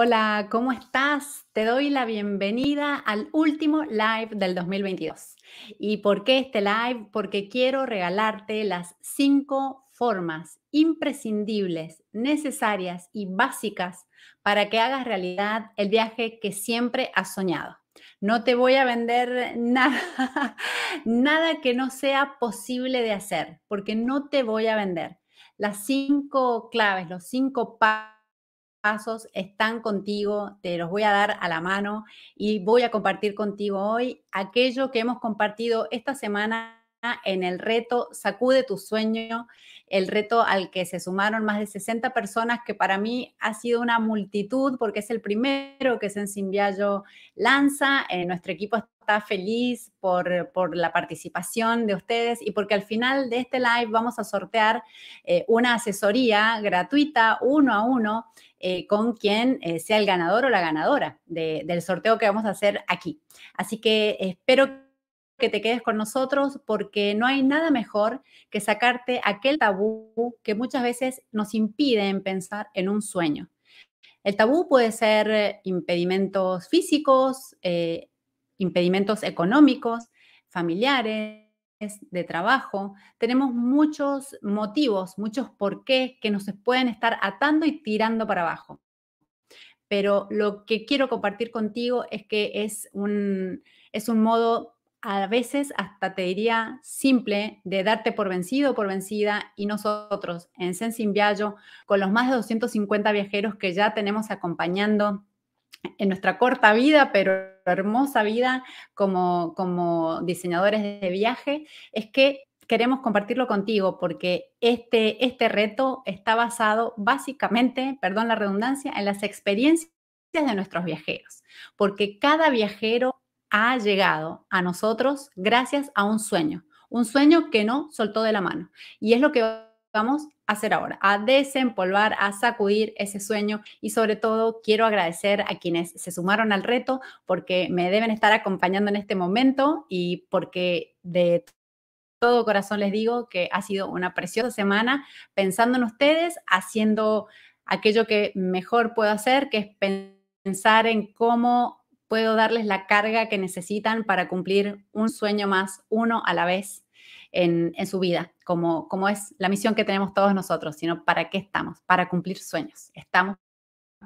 Hola, ¿cómo estás? Te doy la bienvenida al último live del 2022. ¿Y por qué este live? Porque quiero regalarte las cinco formas imprescindibles, necesarias y básicas para que hagas realidad el viaje que siempre has soñado. No te voy a vender nada, nada que no sea posible de hacer, porque no te voy a vender. Las cinco claves, los cinco pasos pasos están contigo, te los voy a dar a la mano y voy a compartir contigo hoy aquello que hemos compartido esta semana en el reto Sacude tu sueño, el reto al que se sumaron más de 60 personas, que para mí ha sido una multitud porque es el primero que Sensimbiayo lanza. Eh, nuestro equipo está feliz por, la participación de ustedes y porque al final de este live vamos a sortear eh, una asesoría gratuita uno a uno eh, con quien sea el ganador o la ganadora del sorteo que vamos a hacer aquí. Así que espero que que te quedes con nosotros porque no hay nada mejor que sacarte aquel tabú que muchas veces nos impide pensar en un sueño. El tabú puede ser eh, impedimentos físicos, eh, impedimentos económicos, familiares, de trabajo, tenemos muchos motivos, muchos por qué que nos pueden estar atando y tirando para abajo. Pero lo que quiero compartir contigo es que es un, es un modo a veces hasta te diría simple de darte por vencido o por vencida y nosotros en Sensing Viaggio con los más de 250 viajeros que ya tenemos acompañando en nuestra corta vida, pero hermosa vida como, como diseñadores de viaje, es que queremos compartirlo contigo porque este, este reto está basado básicamente, perdón la redundancia, en las experiencias de nuestros viajeros, porque cada viajero ha llegado a nosotros gracias a un sueño, un sueño que no soltó de la mano. Y es lo que vamos a hacer ahora, a desempolvar, a sacudir ese sueño y sobre todo quiero agradecer a quienes se sumaron al reto porque me deben estar acompañando en este momento y porque de todo corazón les digo que ha sido una preciosa semana pensando en ustedes, haciendo aquello que mejor puedo hacer, que es pensar en cómo puedo darles la carga que necesitan para cumplir un sueño más, uno a la vez, en, en, su vida, como, como es la misión que tenemos todos nosotros, sino para qué estamos, para cumplir sueños, estamos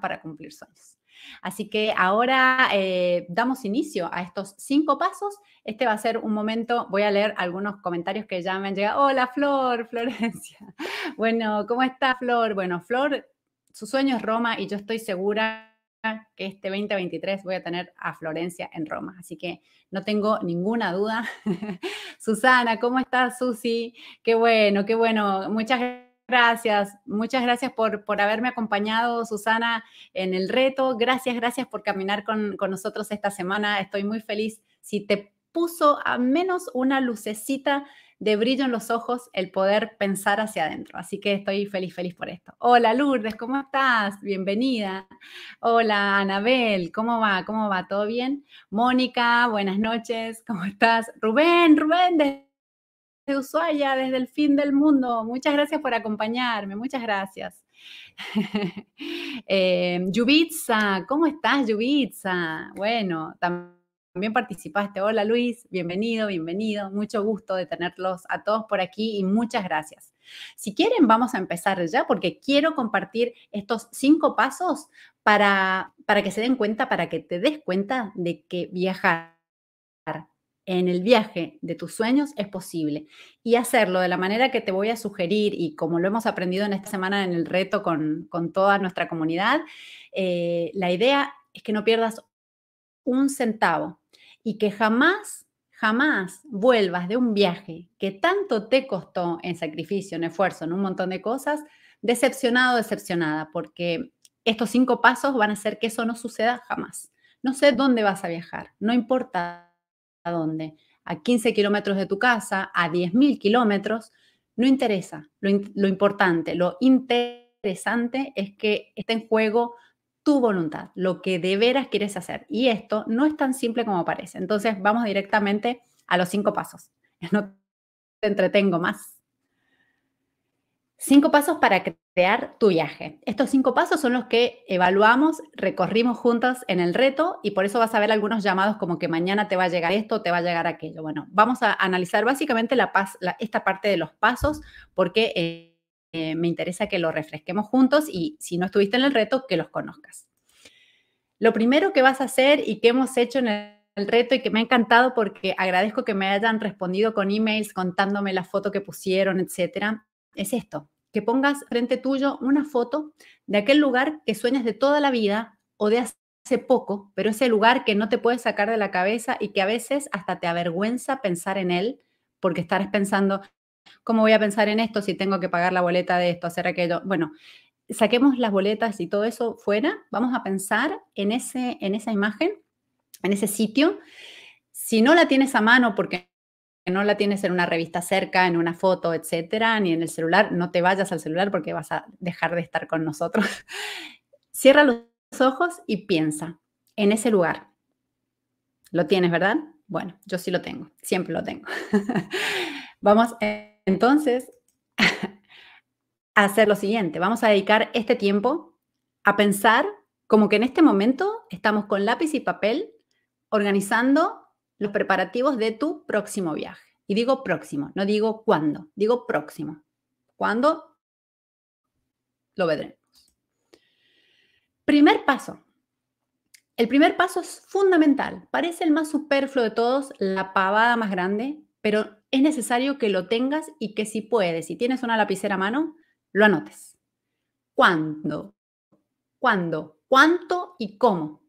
para cumplir sueños. Así que ahora eh, damos inicio a estos cinco pasos. Este va a ser un momento, voy a leer algunos comentarios que ya me han llegado. Hola Flor, Florencia. Bueno, ¿cómo está Flor? Bueno, Flor, su sueño es Roma y yo estoy segura que este 2023 voy a tener a Florencia en Roma. Así que no tengo ninguna duda. Susana, ¿cómo estás, Susi? Qué bueno, qué bueno. Muchas gracias. Muchas gracias por, por haberme acompañado, Susana, en el reto. Gracias, gracias por caminar con, con nosotros esta semana. Estoy muy feliz. Si te puso al menos una lucecita de brillo en los ojos el poder pensar hacia adentro. Así que estoy feliz, feliz por esto. Hola Lourdes, ¿cómo estás? Bienvenida. Hola Anabel, ¿cómo va? ¿Cómo va? ¿Todo bien? Mónica, buenas noches, ¿cómo estás? Rubén, Rubén, desde Ushuaia, desde el fin del mundo. Muchas gracias por acompañarme, muchas gracias. eh, ¿cómo estás, Yubitsa? Bueno, también también participaste. Hola Luis, bienvenido, bienvenido. Mucho gusto de tenerlos a todos por aquí y muchas gracias. Si quieren, vamos a empezar ya porque quiero compartir estos cinco pasos para, para que se den cuenta, para que te des cuenta de que viajar en el viaje de tus sueños es posible y hacerlo de la manera que te voy a sugerir y como lo hemos aprendido en esta semana en el reto con, toda nuestra comunidad, eh, la idea es que no pierdas un centavo y que jamás, jamás vuelvas de un viaje que tanto te costó en sacrificio, en esfuerzo, en un montón de cosas, decepcionado, decepcionada, porque estos cinco pasos van a hacer que eso no suceda jamás. No sé dónde vas a viajar, no importa a dónde, a 15 kilómetros de tu casa, a 10.000 kilómetros, no interesa. Lo, importante, lo interesante es que esté en juego tu voluntad, lo que de veras quieres hacer. Y esto no es tan simple como parece. Entonces vamos directamente a los cinco pasos. No te entretengo más. Cinco pasos para crear tu viaje. Estos cinco pasos son los que evaluamos, recorrimos juntas en el reto y por eso vas a ver algunos llamados como que mañana te va a llegar esto, te va a llegar aquello. Bueno, vamos a analizar básicamente la, esta parte de los pasos porque... Eh, eh, me interesa que lo refresquemos juntos y si no estuviste en el reto, que los conozcas. Lo primero que vas a hacer y que hemos hecho en el reto y que me ha encantado porque agradezco que me hayan respondido con emails contándome la foto que pusieron, etcétera, es esto, que pongas frente tuyo una foto de aquel lugar que sueñas de toda la vida o de hace poco, pero ese lugar que no te puedes sacar de la cabeza y que a veces hasta te avergüenza pensar en él porque estarás pensando, ¿Cómo voy a pensar en esto si tengo que pagar la boleta de esto, hacer aquello? Bueno, saquemos las boletas y todo eso fuera, vamos a pensar en, ese, en esa imagen, en ese sitio. Si no la tienes a mano porque no la tienes en una revista cerca, en una foto, etcétera, ni en el celular, no te vayas al celular porque vas a dejar de estar con nosotros. Cierra los ojos y piensa en ese lugar. ¿Lo tienes, verdad? Bueno, yo sí lo tengo, siempre lo tengo. Vamos. A eh, entonces, hacer lo siguiente, vamos a dedicar este tiempo a pensar como que en este momento estamos con lápiz y papel organizando los preparativos de tu próximo viaje. Y digo próximo, no digo cuándo, digo próximo. ¿Cuándo? Lo veremos. Primer paso. El primer paso es fundamental. Parece el más superfluo de todos, la pavada más grande, pero es necesario que lo tengas y que si puedes, si tienes una lapicera a mano, lo anotes. ¿Cuándo? ¿Cuándo? ¿Cuánto y cómo?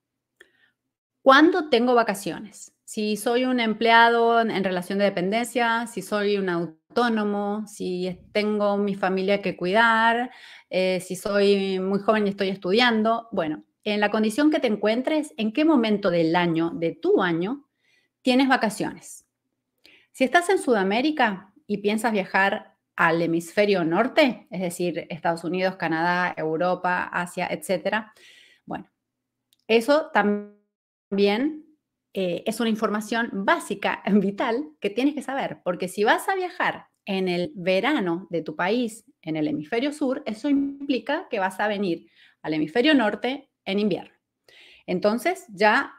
¿Cuándo tengo vacaciones? Si soy un empleado en relación de dependencia, si soy un autónomo, si tengo mi familia que cuidar, eh, si soy muy joven y estoy estudiando. Bueno, en la condición que te encuentres, ¿en qué momento del año, de tu año, tienes vacaciones? Si estás en Sudamérica y piensas viajar al hemisferio norte, es decir, Estados Unidos, Canadá, Europa, Asia, etc., bueno, eso también eh, es una información básica, vital, que tienes que saber, porque si vas a viajar en el verano de tu país, en el hemisferio sur, eso implica que vas a venir al hemisferio norte en invierno. Entonces, ya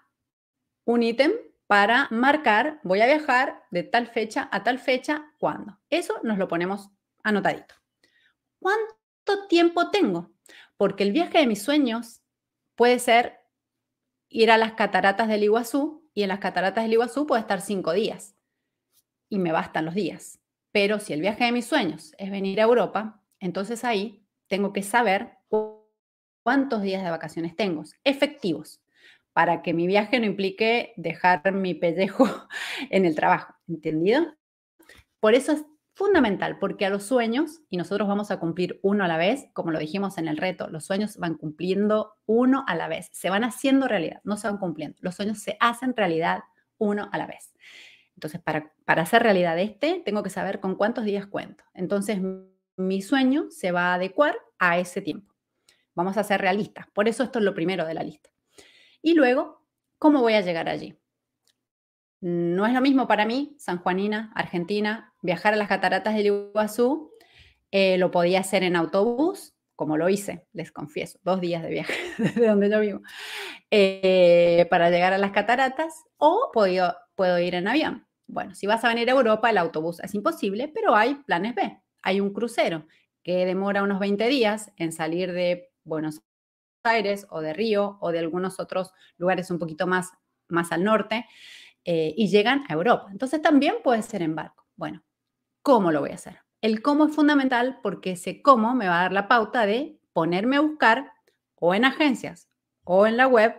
un ítem para marcar, voy a viajar de tal fecha a tal fecha, ¿cuándo? Eso nos lo ponemos anotadito. ¿Cuánto tiempo tengo? Porque el viaje de mis sueños puede ser ir a las cataratas del Iguazú y en las cataratas del Iguazú puede estar cinco días y me bastan los días. Pero si el viaje de mis sueños es venir a Europa, entonces ahí tengo que saber cuántos días de vacaciones tengo, efectivos para que mi viaje no implique dejar mi pellejo en el trabajo, ¿entendido? Por eso es fundamental, porque a los sueños, y nosotros vamos a cumplir uno a la vez, como lo dijimos en el reto, los sueños van cumpliendo uno a la vez, se van haciendo realidad, no se van cumpliendo, los sueños se hacen realidad uno a la vez. Entonces, para, para hacer realidad este, tengo que saber con cuántos días cuento. Entonces, mi sueño se va a adecuar a ese tiempo. Vamos a ser realistas, por eso esto es lo primero de la lista. Y luego, ¿cómo voy a llegar allí? No es lo mismo para mí, San Juanina, Argentina, viajar a las cataratas del Iguazú. Eh, lo podía hacer en autobús, como lo hice, les confieso, dos días de viaje desde donde yo vivo, eh, para llegar a las cataratas, o puedo, puedo ir en avión. Bueno, si vas a venir a Europa, el autobús es imposible, pero hay planes B. Hay un crucero que demora unos 20 días en salir de Buenos Aires o de Río o de algunos otros lugares un poquito más, más al norte eh, y llegan a Europa. Entonces también puede ser en barco. Bueno, ¿cómo lo voy a hacer? El cómo es fundamental porque ese cómo me va a dar la pauta de ponerme a buscar o en agencias o en la web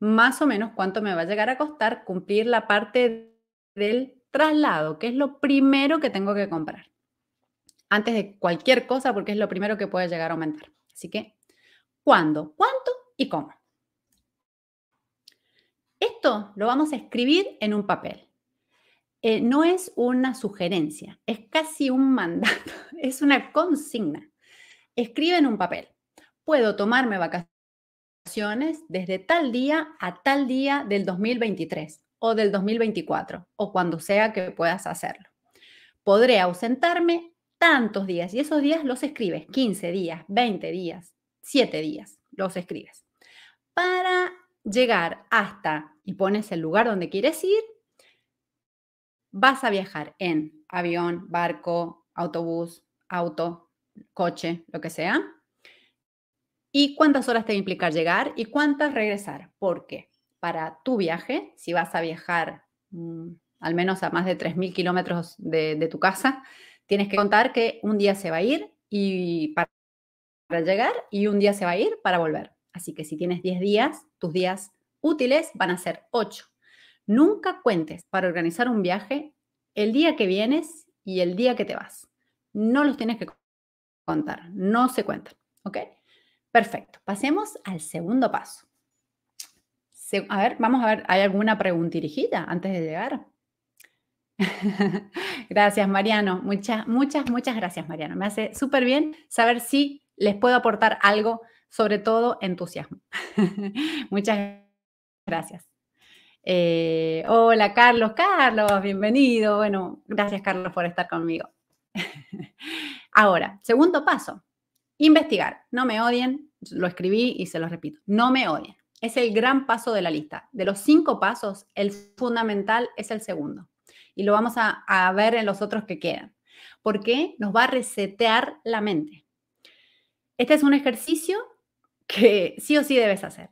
más o menos cuánto me va a llegar a costar cumplir la parte del traslado, que es lo primero que tengo que comprar. Antes de cualquier cosa, porque es lo primero que puede llegar a aumentar. Así que cuándo, cuánto y cómo. Esto lo vamos a escribir en un papel. Eh, no es una sugerencia, es casi un mandato, es una consigna. Escribe en un papel. Puedo tomarme vacaciones desde tal día a tal día del 2023 o del 2024 o cuando sea que puedas hacerlo. Podré ausentarme tantos días y esos días los escribes, 15 días, 20 días, siete días los escribes. Para llegar hasta y pones el lugar donde quieres ir, vas a viajar en avión, barco, autobús, auto, coche, lo que sea. ¿Y cuántas horas te va a implicar llegar y cuántas regresar? Porque para tu viaje, si vas a viajar mm, al menos a más de 3.000 kilómetros de, de tu casa, tienes que contar que un día se va a ir y para para llegar y un día se va a ir para volver. Así que si tienes 10 días, tus días útiles van a ser 8. Nunca cuentes para organizar un viaje el día que vienes y el día que te vas. No los tienes que contar, no se cuentan. ¿Ok? Perfecto. Pasemos al segundo paso. a ver, vamos a ver, ¿hay alguna dirigida antes de llegar? gracias, Mariano. Muchas, muchas, muchas gracias, Mariano. Me hace súper bien saber si les puedo aportar algo, sobre todo entusiasmo. Muchas gracias. Eh, hola Carlos, Carlos, bienvenido. Bueno, gracias Carlos por estar conmigo. Ahora, segundo paso, investigar. No me odien, lo escribí y se lo repito, no me odien. Es el gran paso de la lista. De los cinco pasos, el fundamental es el segundo. Y lo vamos a, a ver en los otros que quedan. Porque nos va a resetear la mente. Este es un ejercicio que sí o sí debes hacer.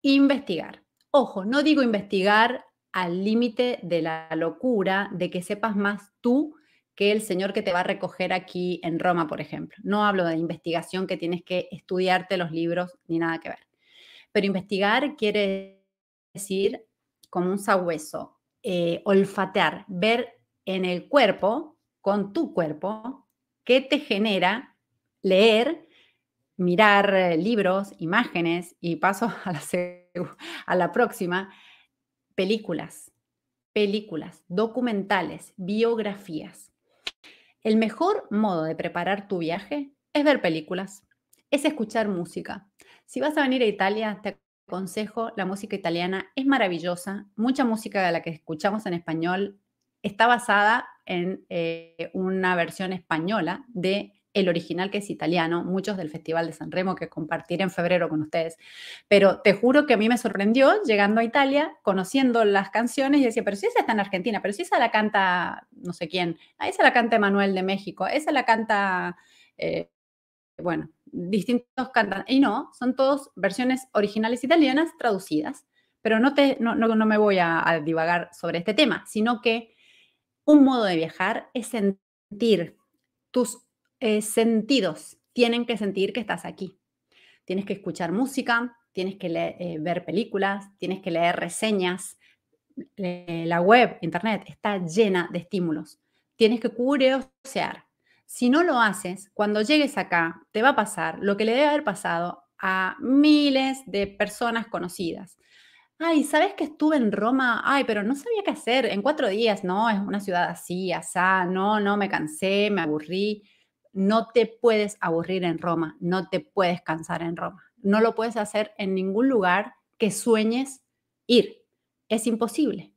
Investigar. Ojo, no digo investigar al límite de la locura, de que sepas más tú que el señor que te va a recoger aquí en Roma, por ejemplo. No hablo de investigación que tienes que estudiarte los libros ni nada que ver. Pero investigar quiere decir como un sabueso, eh, olfatear, ver en el cuerpo, con tu cuerpo, qué te genera leer mirar eh, libros, imágenes y paso a la, próxima, películas, películas, documentales, biografías. El mejor modo de preparar tu viaje es ver películas, es escuchar música. Si vas a venir a Italia, te aconsejo, la música italiana es maravillosa, mucha música de la que escuchamos en español está basada en eh, una versión española de el original que es italiano, muchos del Festival de San Remo que compartiré en febrero con ustedes. Pero te juro que a mí me sorprendió llegando a Italia, conociendo las canciones y decía, pero si esa está en Argentina, pero si esa la canta no sé quién, ah, esa la canta Emanuel de México, esa la canta, eh, bueno, distintos cantantes. Y no, son todos versiones originales italianas traducidas. Pero no, te, no, me voy a, a divagar sobre este tema, sino que un modo de viajar es sentir tus eh, sentidos tienen que sentir que estás aquí. Tienes que escuchar música, tienes que eh, ver películas, tienes que leer reseñas. Eh, la web, internet, está llena de estímulos. Tienes que curiosear. Si no lo haces, cuando llegues acá, te va a pasar lo que le debe haber pasado a miles de personas conocidas. Ay, ¿sabes que estuve en Roma? Ay, pero no sabía qué hacer. En cuatro días, no, es una ciudad así, asá, no, no, me cansé, me aburrí. No te puedes aburrir en Roma, no te puedes cansar en Roma. No lo puedes hacer en ningún lugar que sueñes ir. Es imposible.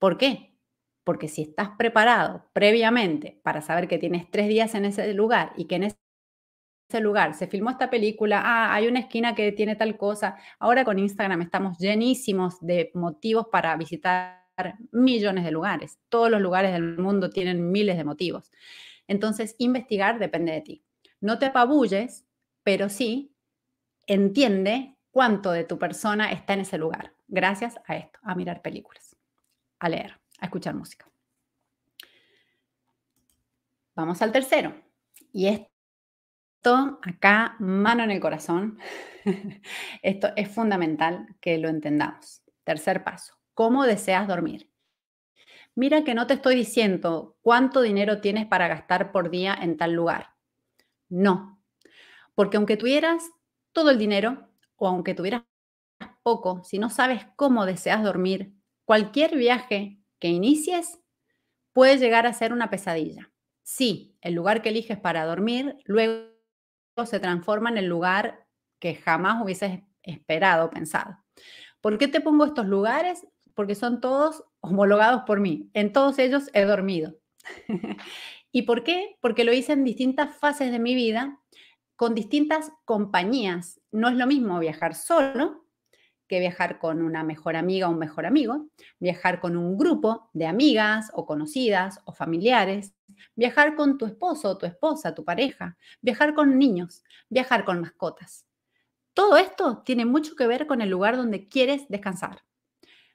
¿Por qué? Porque si estás preparado previamente para saber que tienes tres días en ese lugar y que en ese lugar se filmó esta película, ah, hay una esquina que tiene tal cosa, ahora con Instagram estamos llenísimos de motivos para visitar millones de lugares. Todos los lugares del mundo tienen miles de motivos. Entonces, investigar depende de ti. No te apabulles, pero sí entiende cuánto de tu persona está en ese lugar, gracias a esto, a mirar películas, a leer, a escuchar música. Vamos al tercero. Y esto acá, mano en el corazón, esto es fundamental que lo entendamos. Tercer paso, ¿cómo deseas dormir? mira que no te estoy diciendo cuánto dinero tienes para gastar por día en tal lugar. No, porque aunque tuvieras todo el dinero o aunque tuvieras poco, si no sabes cómo deseas dormir, cualquier viaje que inicies puede llegar a ser una pesadilla. Sí, el lugar que eliges para dormir luego se transforma en el lugar que jamás hubieses esperado, pensado. ¿Por qué te pongo estos lugares? Porque son todos homologados por mí. En todos ellos he dormido. ¿Y por qué? Porque lo hice en distintas fases de mi vida, con distintas compañías. No es lo mismo viajar solo que viajar con una mejor amiga o un mejor amigo, viajar con un grupo de amigas o conocidas o familiares, viajar con tu esposo o tu esposa, tu pareja, viajar con niños, viajar con mascotas. Todo esto tiene mucho que ver con el lugar donde quieres descansar.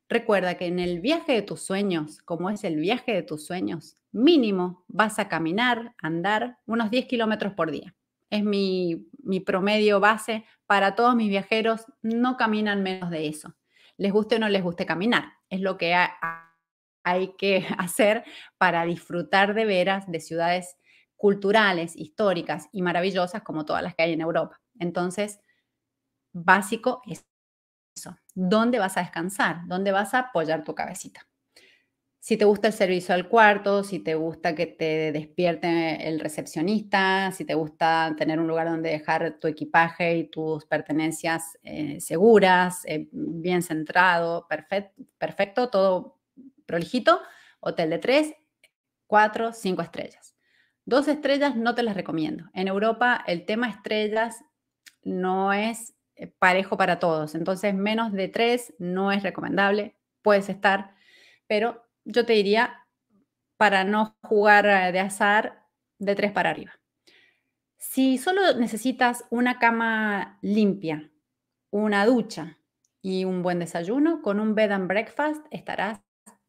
Recuerda que en el viaje de tus sueños, como es el viaje de tus sueños, mínimo vas a caminar, andar unos 10 kilómetros por día. Es mi, mi, promedio base para todos mis viajeros, no caminan menos de eso. Les guste o no les guste caminar, es lo que hay que hacer para disfrutar de veras de ciudades culturales, históricas y maravillosas como todas las que hay en Europa. Entonces, básico es ¿Dónde vas a descansar? ¿Dónde vas a apoyar tu cabecita? Si te gusta el servicio al cuarto, si te gusta que te despierte el recepcionista, si te gusta tener un lugar donde dejar tu equipaje y tus pertenencias eh, seguras, eh, bien centrado, perfecto, perfecto, todo prolijito, hotel de tres, cuatro, cinco estrellas. Dos estrellas no te las recomiendo. En Europa el tema estrellas no es eh, parejo para todos. Entonces, menos de tres no es recomendable, puedes estar, pero yo te diría, para no jugar eh, de azar, de tres para arriba. Si solo necesitas una cama limpia, una ducha y un buen desayuno, con un bed and breakfast estarás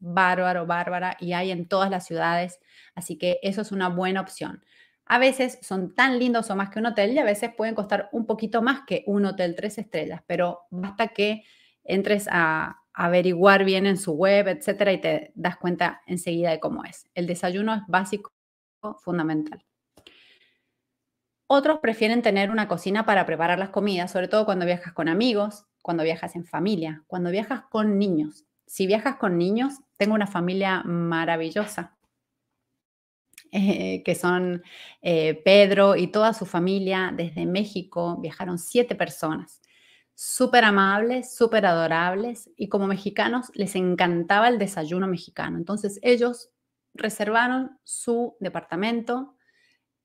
bárbaro, bárbara, y hay en todas las ciudades, así que eso es una buena opción a veces son tan lindos o más que un hotel y a veces pueden costar un poquito más que un hotel tres estrellas, pero basta que entres a averiguar bien en su web, etcétera, y te das cuenta enseguida de cómo es. El desayuno es básico, fundamental. Otros prefieren tener una cocina para preparar las comidas, sobre todo cuando viajas con amigos, cuando viajas en familia, cuando viajas con niños. Si viajas con niños, tengo una familia maravillosa. Eh, que son eh, Pedro y toda su familia desde México. Viajaron siete personas, súper amables, súper adorables y como mexicanos les encantaba el desayuno mexicano. Entonces ellos reservaron su departamento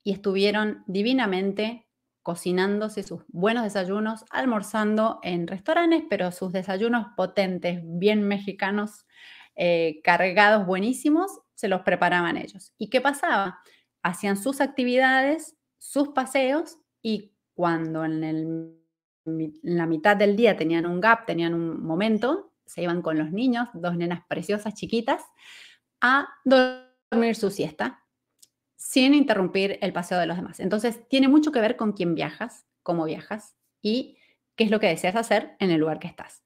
y estuvieron divinamente cocinándose sus buenos desayunos, almorzando en restaurantes, pero sus desayunos potentes, bien mexicanos, eh, cargados, buenísimos, se los preparaban ellos. ¿Y qué pasaba? Hacían sus actividades, sus paseos y cuando en, el, la mitad del día tenían un gap, tenían un momento, se iban con los niños, dos nenas preciosas, chiquitas, a dormir su siesta sin interrumpir el paseo de los demás. Entonces, tiene mucho que ver con quién viajas, cómo viajas y qué es lo que deseas hacer en el lugar que estás.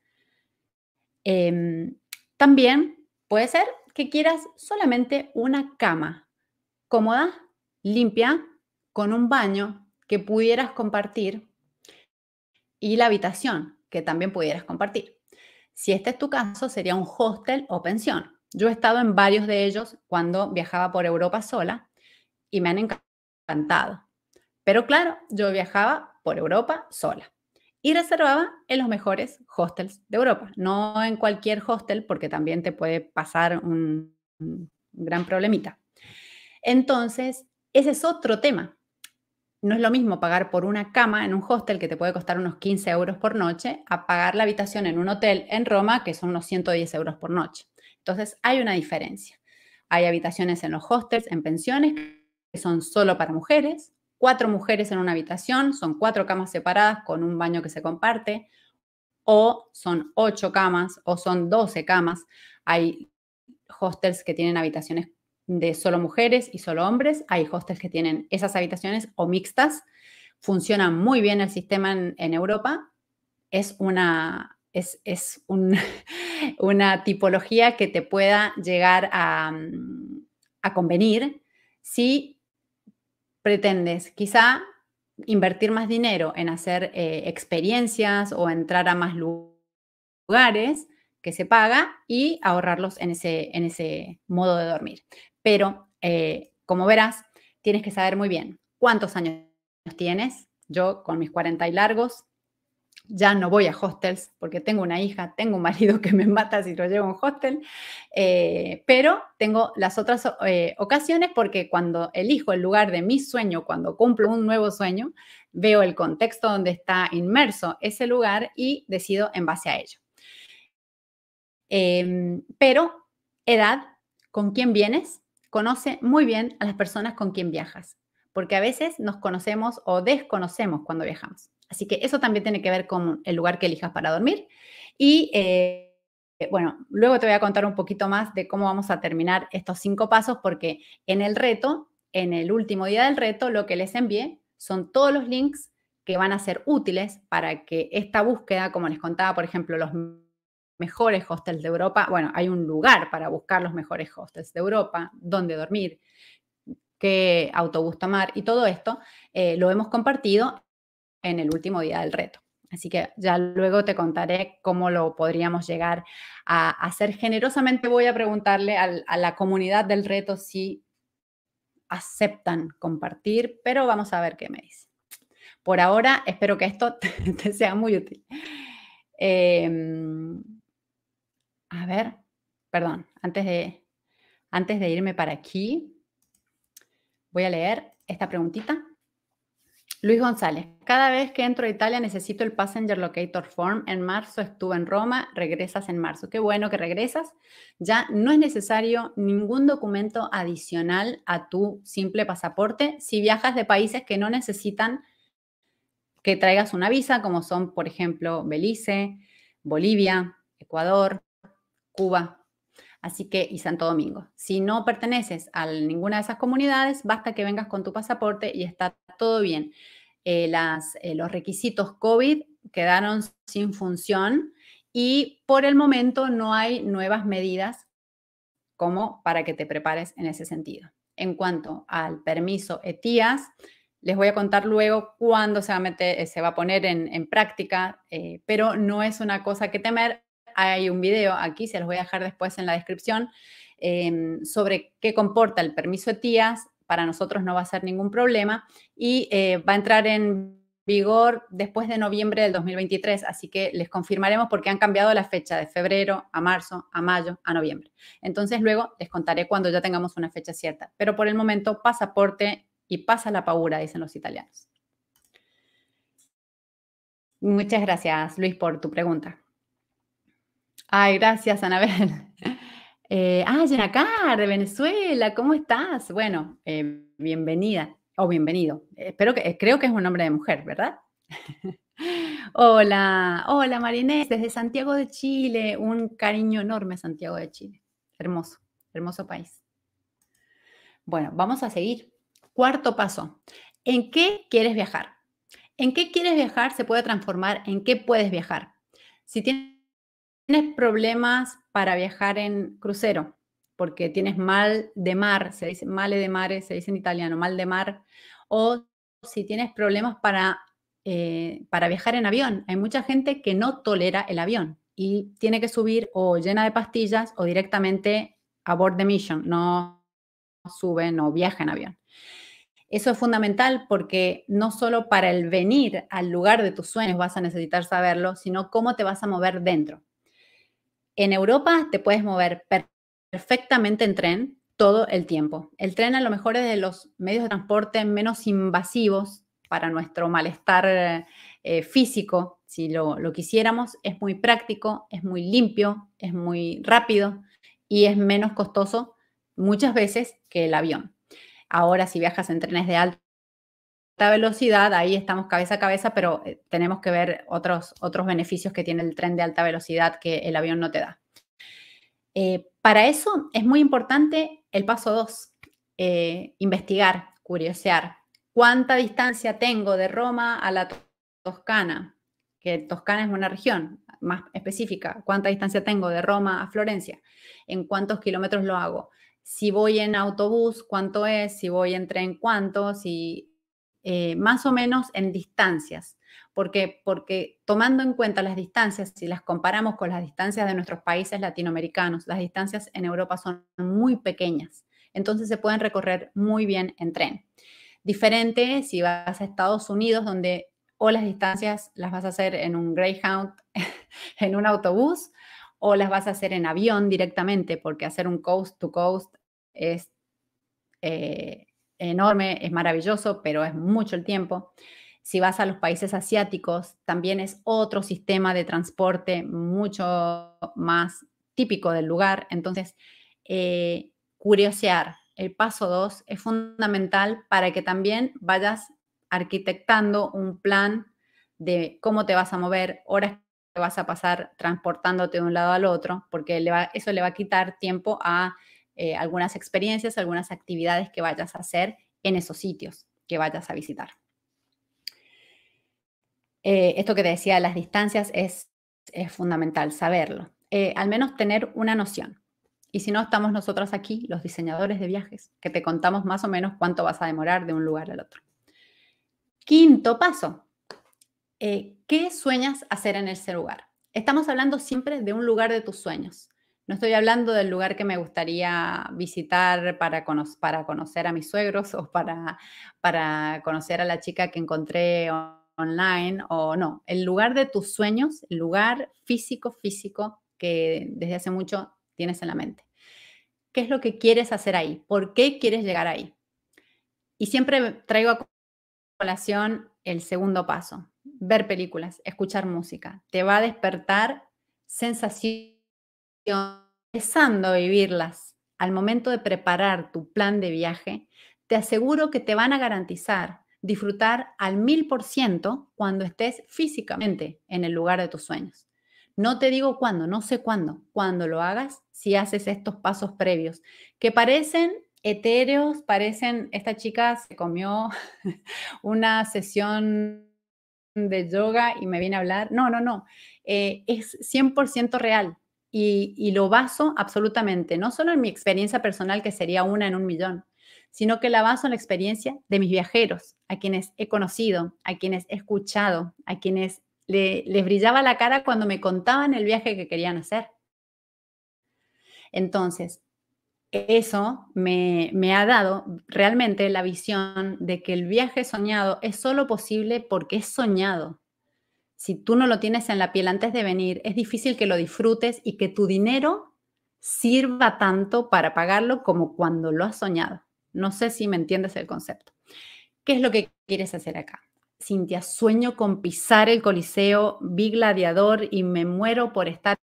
Em, también puede ser que quieras solamente una cama cómoda, limpia, con un baño que pudieras compartir y la habitación que también pudieras compartir. Si este es tu caso, sería un hostel o pensión. Yo he estado en varios de ellos cuando viajaba por Europa sola y me han encantado. Pero claro, yo viajaba por Europa sola y reservaba en los mejores hostels de Europa, no en cualquier hostel porque también te puede pasar un, gran problemita. Entonces, ese es otro tema. No es lo mismo pagar por una cama en un hostel que te puede costar unos 15 euros por noche a pagar la habitación en un hotel en Roma que son unos 110 euros por noche. Entonces, hay una diferencia. Hay habitaciones en los hostels, en pensiones, que son solo para mujeres, cuatro mujeres en una habitación, son cuatro camas separadas con un baño que se comparte, o son ocho camas, o son doce camas. Hay hostels que tienen habitaciones de solo mujeres y solo hombres, hay hostels que tienen esas habitaciones o mixtas. Funciona muy bien el sistema en, Europa. Es una, es, una tipología que te pueda llegar a, mm, a convenir si pretendes quizá invertir más dinero en hacer eh, experiencias o entrar a más lugares que se paga y ahorrarlos en ese, en ese modo de dormir. Pero, eh, como verás, tienes que saber muy bien cuántos años tienes. Yo con mis 40 y largos ya no voy a hostels porque tengo una hija, tengo un marido que me mata si lo llevo a un hostel, eh, pero tengo las otras eh, ocasiones porque cuando elijo el lugar de mi sueño, cuando cumplo un nuevo sueño, veo el contexto donde está inmerso ese lugar y decido en base a ello. Em, pero edad, con quién vienes, conoce muy bien a las personas con quien viajas, porque a veces nos conocemos o desconocemos cuando viajamos. Así que eso también tiene que ver con el lugar que elijas para dormir. Y eh, bueno, luego te voy a contar un poquito más de cómo vamos a terminar estos cinco pasos, porque en el reto, en el último día del reto, lo que les envié son todos los links que van a ser útiles para que esta búsqueda, como les contaba, por ejemplo, los mejores hostels de Europa, bueno, hay un lugar para buscar los mejores hostels de Europa, dónde dormir, qué autobús tomar y todo esto eh, lo hemos compartido en el último día del reto. Así que ya luego te contaré cómo lo podríamos llegar a hacer. Generosamente voy a preguntarle a la comunidad del reto si aceptan compartir, pero vamos a ver qué me dice. Por ahora, espero que esto te, sea muy útil. Em, a ver, perdón, antes de, antes de irme para aquí, voy a leer esta preguntita. Luis González, cada vez que entro a Italia necesito el Passenger Locator Form. En marzo estuve en Roma, regresas en marzo. Qué bueno que regresas. Ya no es necesario ningún documento adicional a tu simple pasaporte si viajas de países que no necesitan que traigas una visa, como son, por ejemplo, Belice, Bolivia, Ecuador, Cuba, Así que, y Santo Domingo, si no perteneces a ninguna de esas comunidades, basta que vengas con tu pasaporte y está todo bien. Eh, eh, los requisitos COVID quedaron sin función y por el momento no hay nuevas medidas como para que te prepares en ese sentido. En cuanto al permiso ETIAS, les voy a contar luego cuándo se va a, eh, se va a poner en, práctica, pero no es una cosa que temer hay un video aquí, se los voy a dejar después en la descripción, em, sobre qué comporta el permiso ETIAS. Para nosotros no va a ser ningún problema y eh, va a entrar en vigor después de noviembre del 2023, así que les confirmaremos porque han cambiado la fecha de febrero a marzo, a mayo, a noviembre. Entonces luego les contaré cuando ya tengamos una fecha cierta, pero por el momento pasaporte y pasa la paura, dicen los italianos. Muchas gracias, Luis, por tu pregunta. Ay, gracias, Anabel. Eh, ah, Yenacar, de Venezuela, ¿cómo estás? Bueno, eh, bienvenida o bienvenido. Espero que, eh, creo que es un nombre de mujer, ¿verdad? hola, hola Marinés, desde Santiago de Chile, un cariño enorme a Santiago de Chile. Hermoso, hermoso país. Bueno, vamos a seguir. Cuarto paso, ¿en qué quieres viajar? ¿En qué quieres viajar se puede transformar en qué puedes viajar? Si tienes tienes problemas para viajar en crucero, porque tienes mal de mar, se dice male de mare, se dice en italiano, mal de mar, o si tienes problemas para, eh, para viajar en avión. Hay mucha gente que no tolera el avión y tiene que subir o llena de pastillas o directamente a board the mission, no suben o viaja en avión. Eso es fundamental porque no solo para el venir al lugar de tus sueños vas a necesitar saberlo, sino cómo te vas a mover dentro. En Europa te puedes mover perfectamente en tren todo el tiempo. El tren a lo mejor es de los medios de transporte menos invasivos para nuestro malestar eh, físico, si lo, lo quisiéramos. Es muy práctico, es muy limpio, es muy rápido y es menos costoso muchas veces que el avión. Ahora, si viajas en trenes de alto, velocidad, ahí estamos cabeza a cabeza, pero eh, tenemos que ver otros, otros beneficios que tiene el tren de alta velocidad que el avión no te da. Eh, para eso es muy importante el paso 2, eh, investigar, curiosear. ¿Cuánta distancia tengo de Roma a la Toscana? Que Toscana es una región más específica. ¿Cuánta distancia tengo de Roma a Florencia? ¿En cuántos kilómetros lo hago? Si voy en autobús, ¿cuánto es? Si voy en tren, ¿cuánto? Si eh, más o menos en distancias. porque Porque tomando en cuenta las distancias, si las comparamos con las distancias de nuestros países latinoamericanos, las distancias en Europa son muy pequeñas, entonces se pueden recorrer muy bien en tren. Diferente si vas a Estados Unidos, donde o las distancias las vas a hacer en un Greyhound, en un autobús, o las vas a hacer en avión directamente, porque hacer un coast to coast es eh, enorme, es maravilloso, pero es mucho el tiempo. Si vas a los países asiáticos, también es otro sistema de transporte mucho más típico del lugar. Entonces, eh, curiosear el paso 2 es fundamental para que también vayas arquitectando un plan de cómo te vas a mover, horas que vas a pasar transportándote de un lado al otro, porque eso le va a quitar tiempo a eh, algunas experiencias, algunas actividades que vayas a hacer en esos sitios que vayas a visitar. Eh, esto que te decía las distancias es, fundamental saberlo, eh, al menos tener una noción. Y si no, estamos nosotros aquí, los diseñadores de viajes, que te contamos más o menos cuánto vas a demorar de un lugar al otro. Quinto paso, ¿qué sueñas hacer en ese lugar? Estamos hablando siempre de un lugar de tus sueños. No estoy hablando del lugar que me gustaría visitar para, para conocer a mis suegros o para, para, conocer a la chica que encontré online o no. El lugar de tus sueños, el lugar físico, físico que desde hace mucho tienes en la mente. ¿Qué es lo que quieres hacer ahí? ¿Por qué quieres llegar ahí? Y siempre traigo a colación el segundo paso, ver películas, escuchar música. Te va a despertar sensaciones empezando a vivirlas al momento de preparar tu plan de viaje, te aseguro que te van a garantizar disfrutar al mil por ciento cuando estés físicamente en el lugar de tus sueños. No te digo cuándo, no sé cuándo, cuando lo hagas, si haces estos pasos previos, que parecen etéreos, parecen, esta chica se comió una sesión de yoga y me viene a hablar. No, no, no, eh, es 100% real y, lo baso absolutamente, no solo en mi experiencia personal, que sería una en un millón, sino que la baso en la experiencia de mis viajeros, a quienes he conocido, a quienes he escuchado, a quienes les brillaba la cara cuando me contaban el viaje que querían hacer. Entonces, eso me, ha dado realmente la visión de que el viaje soñado es solo posible porque es soñado, si tú no lo tienes en la piel antes de venir, es difícil que lo disfrutes y que tu dinero sirva tanto para pagarlo como cuando lo has soñado. No sé si me entiendes el concepto. ¿Qué es lo que quieres hacer acá? Cintia, sueño con pisar el Coliseo, vi gladiador y me muero por estar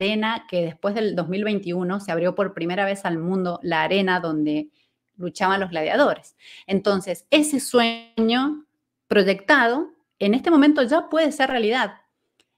en arena que después del 2021 se abrió por primera vez al mundo la arena donde luchaban los gladiadores. Entonces, ese sueño proyectado en este momento ya puede ser realidad.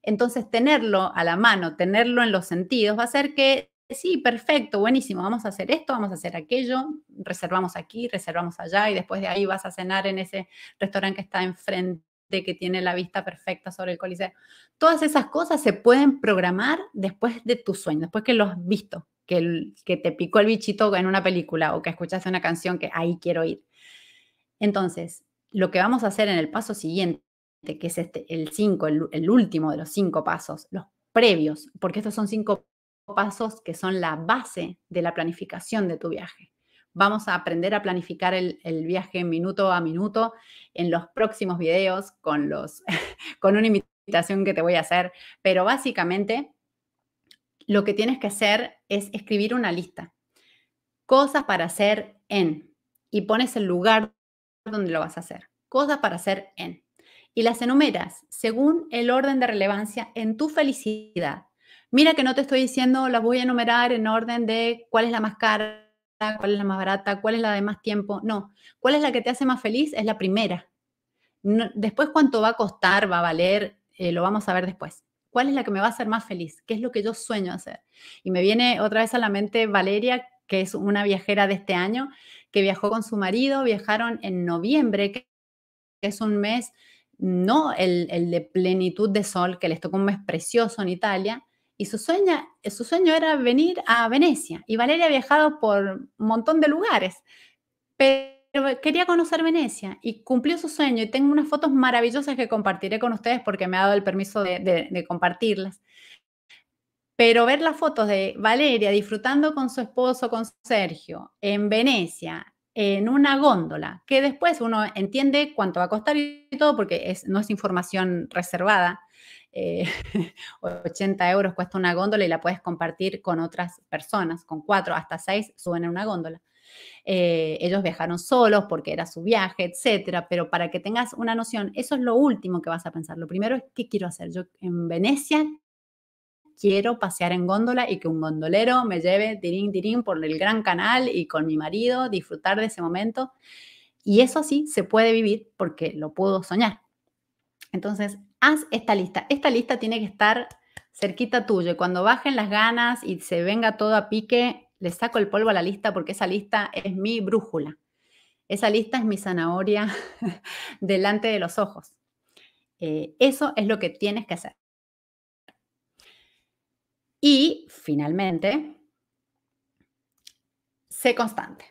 Entonces, tenerlo a la mano, tenerlo en los sentidos, va a hacer que, sí, perfecto, buenísimo, vamos a hacer esto, vamos a hacer aquello, reservamos aquí, reservamos allá y después de ahí vas a cenar en ese restaurante que está enfrente que tiene la vista perfecta sobre el coliseo. Todas esas cosas se pueden programar después de tu sueño, después que lo has visto, que, que te picó el bichito en una película o que escuchaste una canción que ahí quiero ir. Entonces, lo que vamos a hacer en el paso siguiente que es este, el último de los cinco pasos, los previos, porque estos son cinco pasos que son la base de la planificación de tu viaje. Vamos a aprender a planificar el, viaje minuto a minuto en los próximos videos con, los, con una invitación que te voy a hacer, pero básicamente lo que tienes que hacer es escribir una lista, cosas para hacer en, y pones el lugar donde lo vas a hacer, cosas para hacer en y las enumeras según el orden de relevancia en tu felicidad. Mira que no te estoy diciendo, las voy a enumerar en orden de cuál es la más cara, cuál es la más barata, cuál es la de más tiempo. No, cuál es la que te hace más feliz es la primera. después cuánto va a costar, va a valer, eh, lo vamos a ver después. ¿Cuál es la que me va a hacer más feliz? ¿Qué es lo que yo sueño hacer? Y me viene otra vez a la mente Valeria, que es una viajera de este año, que viajó con su marido, viajaron en noviembre, que es un mes no el, de plenitud de sol que les tocó un mes precioso en Italia, y su, su sueño era venir a Venecia. Y Valeria ha viajado por un montón de lugares, pero quería conocer Venecia y cumplió su sueño. Y tengo unas fotos maravillosas que compartiré con ustedes porque me ha dado el permiso de compartirlas. Pero ver las fotos de Valeria disfrutando con su esposo, con Sergio, en Venecia, en una góndola, que después uno entiende cuánto va a costar y todo, porque no es información reservada. 80 eh, euros cuesta una góndola y la puedes compartir con otras personas, con cuatro hasta seis suben en una góndola. Eh, ellos viajaron solos porque era su viaje, etcétera, pero para que tengas una noción, eso es lo último que vas a pensar. Lo primero es qué quiero hacer. Yo en Venecia quiero pasear en góndola y que un gondolero me lleve tirín, tirín por el gran canal y con mi marido disfrutar de ese momento. Y eso sí se puede vivir porque lo puedo soñar. Entonces, haz esta lista. Esta lista tiene que estar cerquita tuya. cuando bajen las ganas y se venga todo a pique, le saco el polvo a la lista porque esa lista es mi brújula. Esa lista es mi zanahoria delante de los ojos. Eh, eso es lo que tienes que hacer. Y finalmente, sé constante.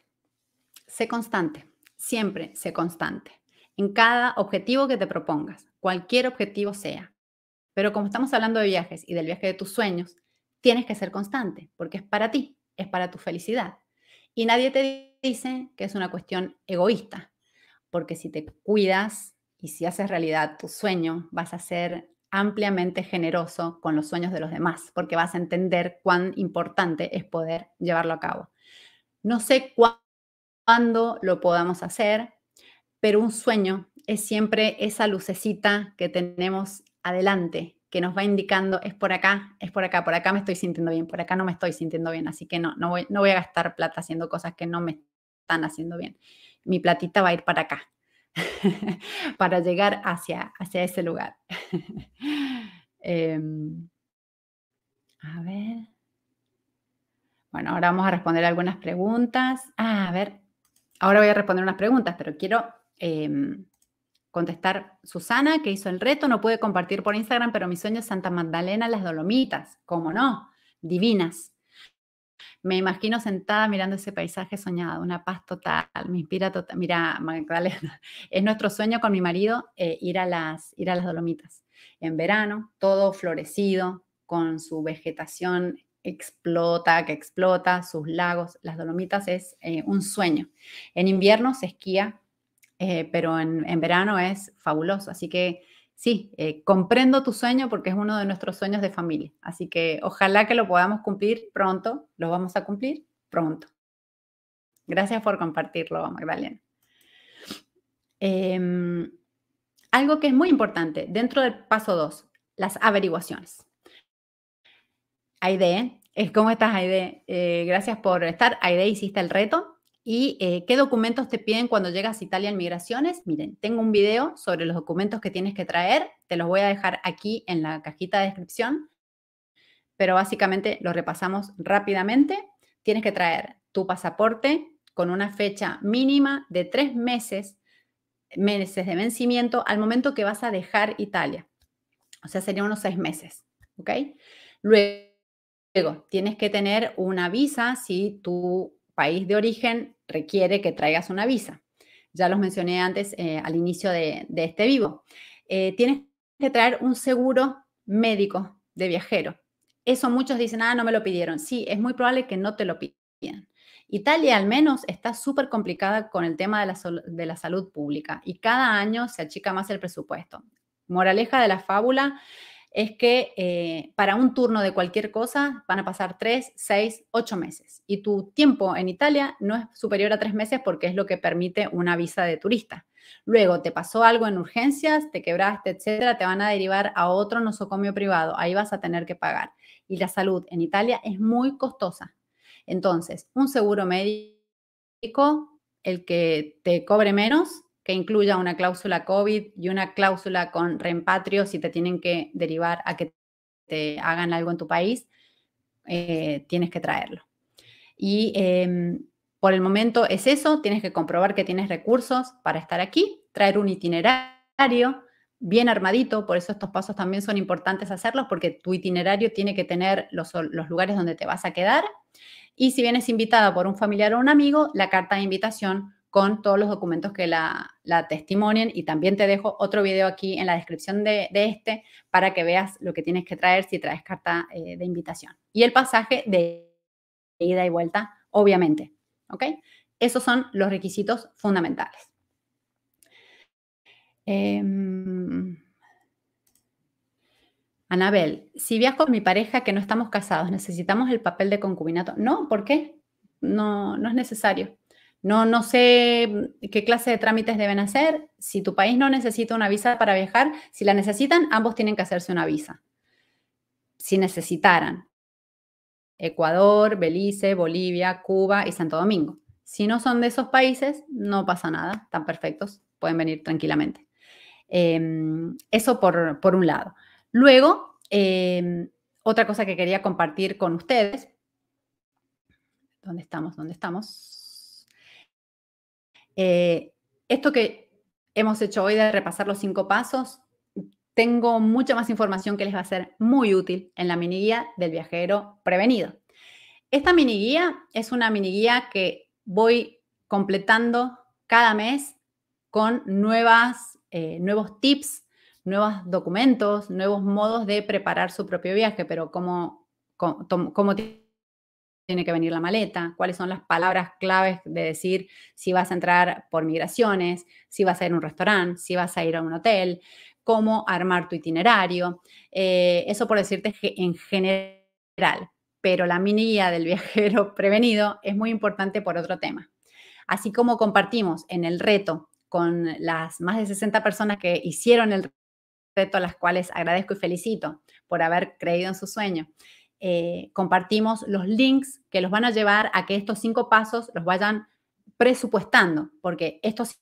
Sé constante. Siempre sé constante. En cada objetivo que te propongas, cualquier objetivo sea. Pero como estamos hablando de viajes y del viaje de tus sueños, tienes que ser constante porque es para ti, es para tu felicidad. Y nadie te dice que es una cuestión egoísta, porque si te cuidas y si haces realidad tu sueño, vas a ser ampliamente generoso con los sueños de los demás, porque vas a entender cuán importante es poder llevarlo a cabo. No sé cuándo lo podamos hacer, pero un sueño es siempre esa lucecita que tenemos adelante, que nos va indicando es por acá, es por acá, por acá me estoy sintiendo bien, por acá no me estoy sintiendo bien, así que no, no voy, voy a gastar plata haciendo cosas que no me están haciendo bien. Mi platita va a ir para acá, para llegar hacia, hacia ese lugar. Em, bueno, ahora vamos a responder algunas preguntas. Ah, a ver, ahora voy a responder unas preguntas, pero quiero em, contestar Susana, que hizo el reto, no pude compartir por Instagram, pero mi sueño es Santa Magdalena, las Dolomitas, ¿cómo no? Divinas. Me imagino sentada mirando ese paisaje soñado, una paz total, me inspira total. Mira, es nuestro sueño con mi marido eh, ir, a las, ir a las Dolomitas. En verano, todo florecido, con su vegetación explota, que explota, sus lagos, las Dolomitas es eh, un sueño. En invierno se esquía, eh, pero en verano es fabuloso, así que sí, eh, comprendo tu sueño porque es uno de nuestros sueños de familia. Así que ojalá que lo podamos cumplir pronto, lo vamos a cumplir pronto. Gracias por compartirlo, Magdalena. Em, algo que es muy importante dentro del paso 2, las averiguaciones. Aide, ¿cómo estás, Aide? Eh, gracias por estar. Aide, hiciste el reto. ¿Y eh, qué documentos te piden cuando llegas a Italia en migraciones? Miren, tengo un video sobre los documentos que tienes que traer, te los voy a dejar aquí en la cajita de descripción, pero básicamente lo repasamos rápidamente. Tienes que traer tu pasaporte con una fecha mínima de tres meses, meses de vencimiento al momento que vas a dejar Italia. O sea, serían unos seis meses, ¿ok? Luego, tienes que tener una visa si tu país de origen requiere que traigas una visa. Ya los mencioné antes eh, al inicio de, este vivo. Eh, tienes que traer un seguro médico de viajero. Eso muchos dicen, ah, no me lo pidieron. Sí, es muy probable que no te lo pidan. Italia al menos está súper complicada con el tema de la, de la salud pública y cada año se achica más el presupuesto. Moraleja de la fábula, es que eh, para un turno de cualquier cosa van a pasar 3, 6, 8 meses. Y tu tiempo en Italia no es superior a 3 meses porque es lo que permite una visa de turista. Luego te pasó algo en urgencias, te quebraste, etcétera, te van a derivar a otro nosocomio privado. Ahí vas a tener que pagar. Y la salud en Italia es muy costosa. Entonces, un seguro médico, el que te cobre menos, que incluya una cláusula COVID y una cláusula con reempatrio si te tienen que derivar a que te hagan algo en tu país, eh, tienes que traerlo. Y em, por el momento es eso, tienes que comprobar que tienes recursos para estar aquí, traer un itinerario bien armadito, por eso estos pasos también son importantes hacerlos, porque tu itinerario tiene que tener los, los lugares donde te vas a quedar. Y si vienes invitada por un familiar o un amigo, la carta de invitación con todos los documentos que la, testimonien y también te dejo otro video aquí en la descripción de, este para que veas lo que tienes que traer si traes carta eh, de invitación. Y el pasaje de ida y vuelta, obviamente. ¿Ok? Esos son los requisitos fundamentales. Em, Anabel, si viajo con mi pareja que no estamos casados, ¿necesitamos el papel de concubinato? No, ¿por qué? No, no es necesario. No, no sé mm, qué clase de trámites deben hacer. Si tu país no necesita una visa para viajar, si la necesitan, ambos tienen que hacerse una visa. Si necesitaran. Ecuador, Belice, Bolivia, Cuba y Santo Domingo. Si no son de esos países, no pasa nada, están perfectos, pueden venir tranquilamente. Em, eso por, un lado. Luego, em, otra cosa que quería compartir con ustedes. ¿Dónde estamos? ¿Dónde estamos? Eh, esto que hemos hecho hoy de repasar los cinco pasos, tengo mucha más información que les va a ser muy útil en la mini guía del viajero prevenido. Esta mini guía es una mini guía que voy completando cada mes con nuevas, eh, nuevos tips, nuevos documentos, nuevos modos de preparar su propio viaje, pero como, como, como, tiene que venir la maleta, cuáles son las palabras claves de decir si vas a entrar por migraciones, si vas a ir a un restaurante, si vas a ir a un hotel, cómo armar tu itinerario. Eh, eso por decirte en general, pero la mini guía del viajero prevenido es muy importante por otro tema. Así como compartimos en el reto con las más de 60 personas que hicieron el reto, a las cuales agradezco y felicito por haber creído en su sueño. Eh, compartimos los links que los van a llevar a que estos cinco pasos los vayan presupuestando, porque estos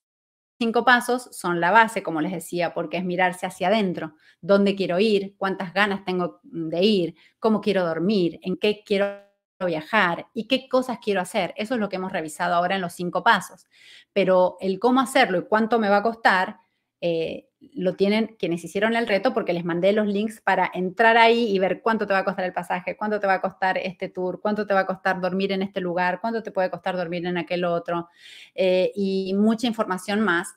cinco pasos son la base, como les decía, porque es mirarse hacia adentro, dónde quiero ir, cuántas ganas tengo de ir, cómo quiero dormir, en qué quiero viajar y qué cosas quiero hacer. Eso es lo que hemos revisado ahora en los cinco pasos. Pero el cómo hacerlo y cuánto me va a costar eh, lo tienen quienes hicieron el reto porque les mandé los links para entrar ahí y ver cuánto te va a costar el pasaje, cuánto te va a costar este tour, cuánto te va a costar dormir en este lugar, cuánto te puede costar dormir en aquel otro eh, y mucha información más.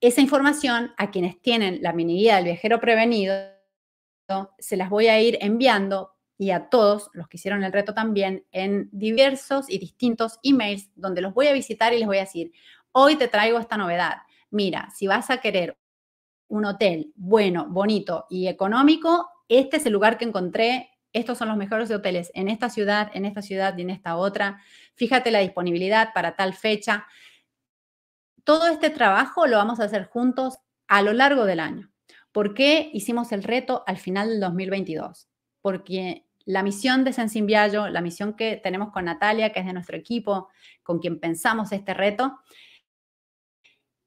Esa información a quienes tienen la mini guía del viajero prevenido se las voy a ir enviando y a todos los que hicieron el reto también en diversos y distintos emails donde los voy a visitar y les voy a decir, hoy te traigo esta novedad mira, si vas a querer un hotel bueno, bonito y económico, este es el lugar que encontré, estos son los mejores hoteles en esta ciudad, en esta ciudad y en esta otra. Fíjate la disponibilidad para tal fecha. Todo este trabajo lo vamos a hacer juntos a lo largo del año. ¿Por qué hicimos el reto al final del 2022? Porque la misión de Sensimbiallo, la misión que tenemos con Natalia, que es de nuestro equipo, con quien pensamos este reto,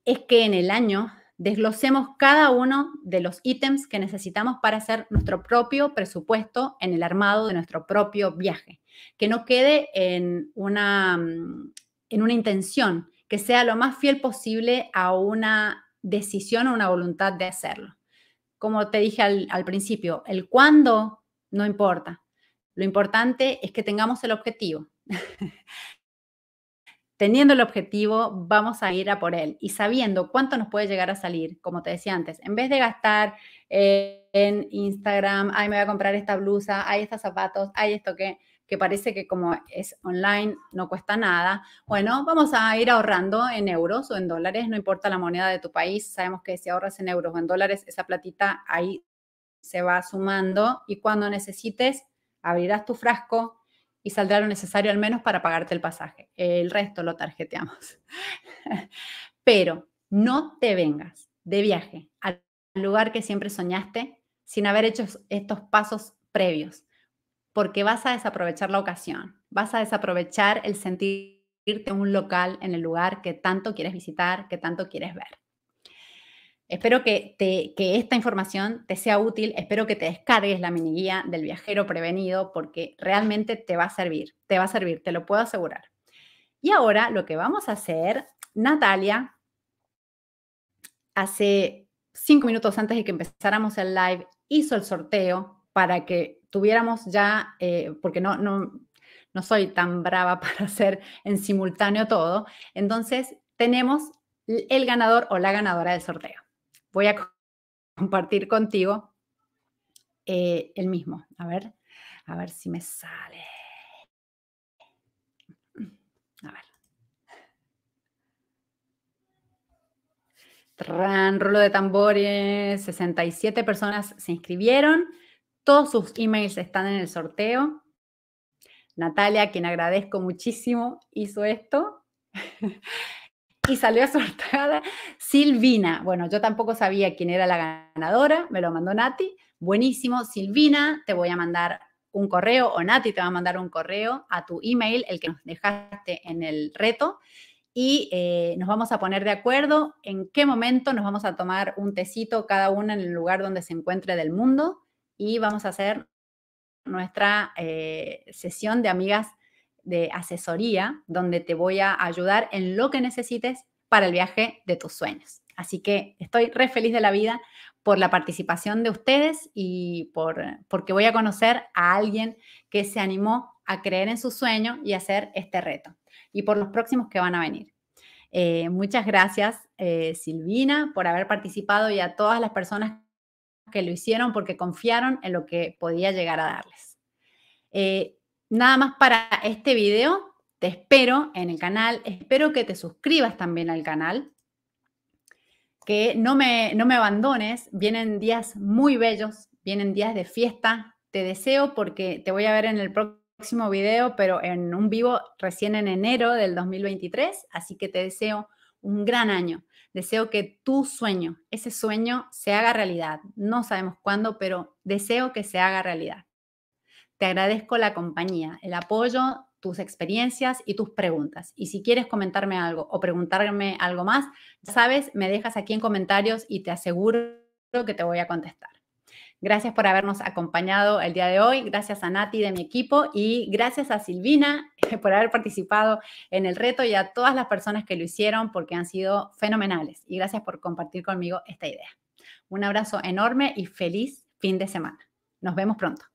es que en el año desglosemos cada uno de los ítems que necesitamos para hacer nuestro propio presupuesto en el armado de nuestro propio viaje, que no quede en una, mm, en una intención, que sea lo más fiel posible a una decisión o una voluntad de hacerlo. Como te dije al, al principio, el cuándo no importa. Lo importante es que tengamos el objetivo. teniendo el objetivo, vamos a ir a por él y sabiendo cuánto nos puede llegar a salir, como te decía antes, en vez de gastar eh, en Instagram, ay, me voy a comprar esta blusa, ay, estos zapatos, ay, esto que, que parece que como es online no cuesta nada, bueno, vamos a ir ahorrando en euros o en dólares, no importa la moneda de tu país, sabemos que si ahorras en euros o en dólares, esa platita ahí se va sumando y cuando necesites, abrirás tu frasco, y saldrá lo necesario al menos para pagarte el pasaje. El resto lo tarjeteamos. Pero no te vengas de viaje al lugar que siempre soñaste sin haber hecho estos pasos previos, porque vas a desaprovechar la ocasión, vas a desaprovechar el sentirte un local en el lugar que tanto quieres visitar, que tanto quieres ver. Espero que, esta información te sea útil, espero que te descargues la mini guía del viajero prevenido porque realmente te va a servir, te va a servir, te lo puedo asegurar. Y ahora lo que vamos a hacer, Natalia, hace cinco minutos antes de que empezáramos el live, hizo el sorteo para que tuviéramos ya, eh, porque no, no, no soy tan brava para hacer en simultáneo todo, entonces tenemos el ganador o la ganadora del sorteo voy a compartir contigo eh, el mismo. A ver, a ver si me sale. A ver. Tran, rulo de tambores, 67 personas se inscribieron. Todos sus emails están en el sorteo. Natalia, quien agradezco muchísimo, hizo esto. y salió sorteada Silvina. Bueno, yo tampoco sabía quién era la ganadora, me lo mandó Nati. Buenísimo, Silvina, te voy a mandar un correo o Nati te va a mandar un correo a tu email, el que nos dejaste en el reto. Y eh, nos vamos a poner de acuerdo en qué momento nos vamos a tomar un tecito cada una en el lugar donde se encuentre del mundo y vamos a hacer nuestra eh, sesión de amigas de asesoría donde te voy a ayudar en lo que necesites para el viaje de tus sueños. Así que estoy re feliz de la vida por la participación de ustedes y por, porque voy a conocer a alguien que se animó a creer en su sueño y hacer este reto y por los próximos que van a venir. Eh, muchas gracias, eh, Silvina, por haber participado y a todas las personas que lo hicieron porque confiaron en lo que podía llegar a darles. Eh, nada más para este video. Te espero en el canal. Espero que te suscribas también al canal. Que no me, no me abandones. Vienen días muy bellos. Vienen días de fiesta. Te deseo porque te voy a ver en el próximo video, pero en un vivo recién en enero del 2023. Así que te deseo un gran año. Deseo que tu sueño, ese sueño, se haga realidad. No sabemos cuándo, pero deseo que se haga realidad. Te agradezco la compañía, el apoyo, tus experiencias y tus preguntas. Y si quieres comentarme algo o preguntarme algo más, sabes, me dejas aquí en comentarios y te aseguro que te voy a contestar. Gracias por habernos acompañado el día de hoy. Gracias a Nati de mi equipo y gracias a Silvina por haber participado en el reto y a todas las personas que lo hicieron porque han sido fenomenales. Y gracias por compartir conmigo esta idea. Un abrazo enorme y feliz fin de semana. Nos vemos pronto.